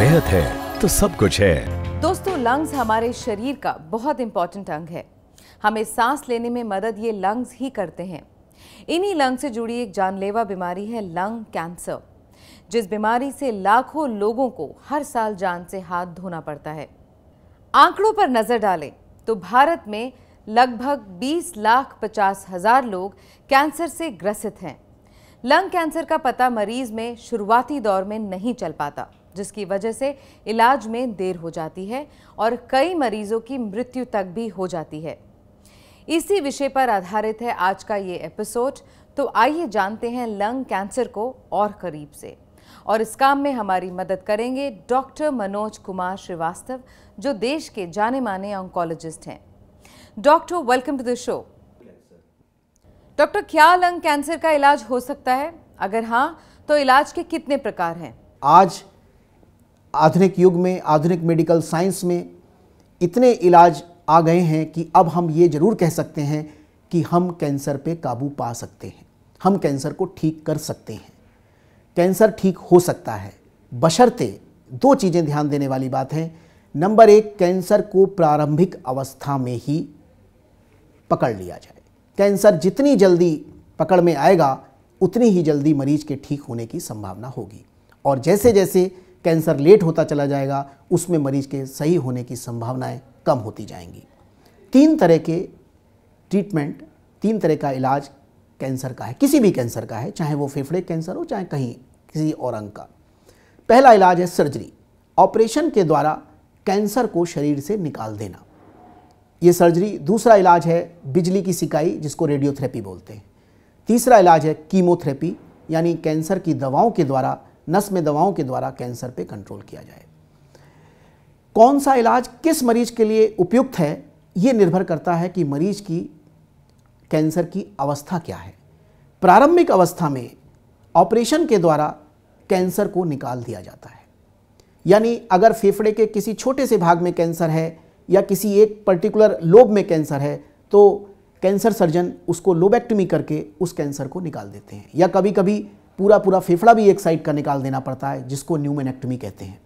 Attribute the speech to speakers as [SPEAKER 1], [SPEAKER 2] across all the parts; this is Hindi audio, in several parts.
[SPEAKER 1] सेहत है तो सब कुछ है दोस्तों लंग्स हमारे शरीर का बहुत इंपॉर्टेंट अंग है हमें सांस लेने में मदद ये लंग्स ही करते हैं इन्हीं लंग से जुड़ी एक जानलेवा बीमारी है लंग कैंसर जिस बीमारी से लाखों लोगों को हर साल जान से हाथ धोना पड़ता है आंकड़ों पर नजर डालें तो भारत में लगभग 20 लाख पचास हजार लोग कैंसर से ग्रसित हैं लंग कैंसर का पता मरीज में शुरुआती दौर में नहीं चल पाता जिसकी वजह से इलाज में देर हो जाती है और कई मरीजों की मृत्यु तक भी हो जाती है इसी विषय पर आधारित है आज का ये एपिसोड तो आइए जानते हैं लंग कैंसर को और करीब से और इस काम में हमारी मदद करेंगे डॉक्टर मनोज कुमार श्रीवास्तव जो देश के जाने माने ऑन्कोलॉजिस्ट हैं doctor welcome to the show doctor क्या लंग कैंसर का इलाज हो सकता है अगर हाँ तो इलाज के कितने प्रकार हैं
[SPEAKER 2] आज आधुनिक युग में आधुनिक मेडिकल साइंस में इतने इलाज आ गए हैं कि अब हम ये ज़रूर कह सकते हैं कि हम कैंसर पे काबू पा सकते हैं हम कैंसर को ठीक कर सकते हैं कैंसर ठीक हो सकता है बशर्ते दो चीज़ें ध्यान देने वाली बात है नंबर एक कैंसर को प्रारंभिक अवस्था में ही पकड़ लिया जाए कैंसर जितनी जल्दी पकड़ में आएगा उतनी ही जल्दी मरीज के ठीक होने की संभावना होगी और जैसे जैसे कैंसर लेट होता चला जाएगा उसमें मरीज के सही होने की संभावनाएं कम होती जाएंगी तीन तरह के ट्रीटमेंट तीन तरह का इलाज कैंसर का है किसी भी कैंसर का है चाहे वो फेफड़े कैंसर हो चाहे कहीं किसी और अंग का पहला इलाज है सर्जरी ऑपरेशन के द्वारा कैंसर को शरीर से निकाल देना ये सर्जरी दूसरा इलाज है बिजली की सिकाई जिसको रेडियोथेरेपी बोलते हैं तीसरा इलाज है कीमोथेरेपी यानी कैंसर की दवाओं के द्वारा नस में दवाओं के द्वारा कैंसर पे कंट्रोल किया जाए कौन सा इलाज किस मरीज के लिए उपयुक्त है ये निर्भर करता है कि मरीज की कैंसर की अवस्था क्या है प्रारंभिक अवस्था में ऑपरेशन के द्वारा कैंसर को निकाल दिया जाता है यानी अगर फेफड़े के किसी छोटे से भाग में कैंसर है या किसी एक पर्टिकुलर लोब में कैंसर है तो कैंसर सर्जन उसको लोबेक्टमी करके उस कैंसर को निकाल देते हैं या कभी कभी पूरा पूरा फेफड़ा भी एक साइड का निकाल देना पड़ता है जिसको न्यूमेनेक्टमी कहते हैं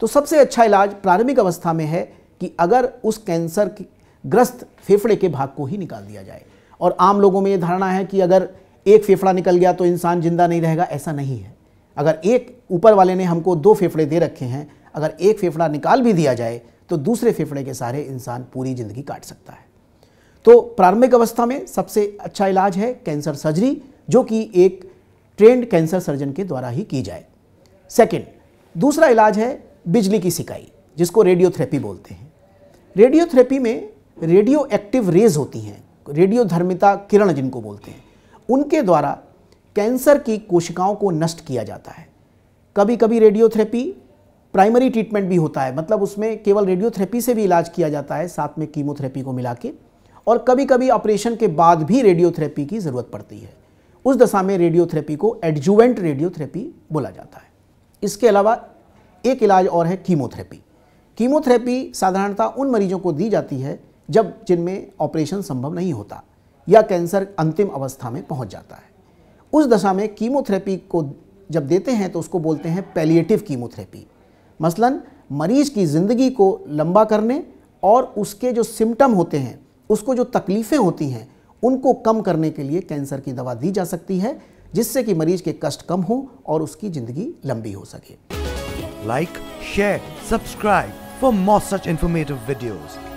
[SPEAKER 2] तो सबसे अच्छा इलाज प्रारंभिक अवस्था में है कि अगर उस कैंसर के ग्रस्त फेफड़े के भाग को ही निकाल दिया जाए और आम लोगों में ये धारणा है कि अगर एक फेफड़ा निकल गया तो इंसान जिंदा नहीं रहेगा ऐसा नहीं है अगर एक ऊपर वाले ने हमको दो फेफड़े दे रखे हैं अगर एक फेफड़ा निकाल भी दिया जाए तो दूसरे फेफड़े के सहारे इंसान पूरी ज़िंदगी काट सकता है तो प्रारंभिक अवस्था में सबसे अच्छा इलाज है कैंसर सर्जरी जो कि एक ट्रेंड कैंसर सर्जन के द्वारा ही की जाए सेकेंड दूसरा इलाज है बिजली की सिकाई जिसको रेडियोथेरेपी बोलते हैं रेडियोथेरेपी में रेडियो एक्टिव रेज होती हैं रेडियोधर्मिता किरण जिनको बोलते हैं उनके द्वारा कैंसर की कोशिकाओं को नष्ट किया जाता है कभी कभी रेडियोथेरेपी प्राइमरी ट्रीटमेंट भी होता है मतलब उसमें केवल रेडियोथेरेपी से भी इलाज किया जाता है साथ में कीमोथेरेपी को मिला के और कभी कभी ऑपरेशन के बाद भी रेडियोथेरेपी की ज़रूरत पड़ती है उस दशा में रेडियोथेरेपी को एडजुवेंट रेडियोथेरेपी बोला जाता है इसके अलावा एक इलाज और है कीमोथेरेपी कीमोथेरेपी साधारणतः उन मरीजों को दी जाती है जब जिनमें ऑपरेशन संभव नहीं होता या कैंसर अंतिम अवस्था में पहुंच जाता है उस दशा में कीमोथेरेपी को जब देते हैं तो उसको बोलते हैं पैलिएटिव कीमोथेरेपी मसलन मरीज की ज़िंदगी को लंबा करने और उसके जो सिम्टम होते हैं उसको जो तकलीफ़ें होती हैं उनको कम करने के लिए कैंसर की दवा दी जा सकती है जिससे कि मरीज के कष्ट कम हो और उसकी जिंदगी लंबी हो सके like share
[SPEAKER 1] subscribe for more such informative videos